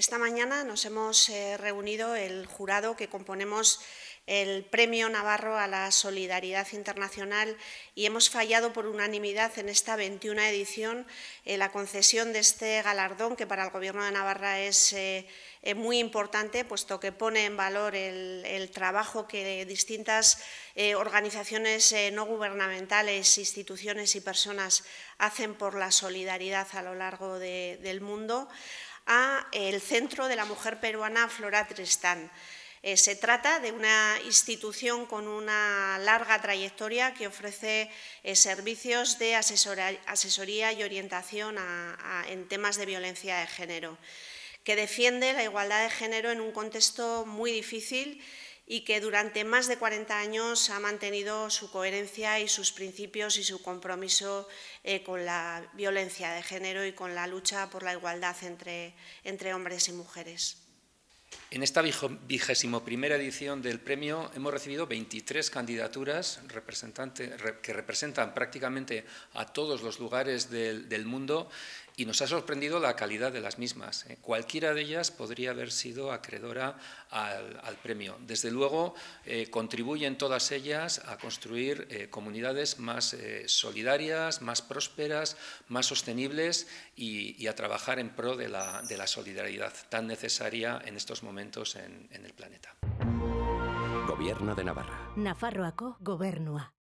Esta mañana nos hemos eh, reunido el jurado que componemos el Premio Navarro a la Solidaridad Internacional y hemos fallado por unanimidad en esta 21 edición eh, la concesión de este galardón que para el Gobierno de Navarra es eh, muy importante puesto que pone en valor el, trabajo que distintas organizaciones no gubernamentales, instituciones y personas hacen por la solidaridad a lo largo del mundo a el Centro de la Mujer Peruana Flora Tristán. Eh, se trata de una institución con una larga trayectoria que ofrece eh, servicios de asesoría y orientación en temas de violencia de género, que defiende la igualdad de género en un contexto muy difícil y que durante más de 40 años ha mantenido su coherencia y sus principios y su compromiso eh, con la violencia de género y con la lucha por la igualdad entre, entre hombres y mujeres. En esta vigésimo primera edición del premio hemos recibido 23 candidaturas que representan prácticamente a todos los lugares del mundo y nos ha sorprendido la calidad de las mismas. ¿eh? Cualquiera de ellas podría haber sido acreedora al, premio. Desde luego, eh, contribuyen todas ellas a construir eh, comunidades más solidarias, más prósperas, más sostenibles y, a trabajar en pro de la, solidaridad tan necesaria en estos momentos en, el planeta. Gobierno de Navarra. Nafarroaco, Gobernua.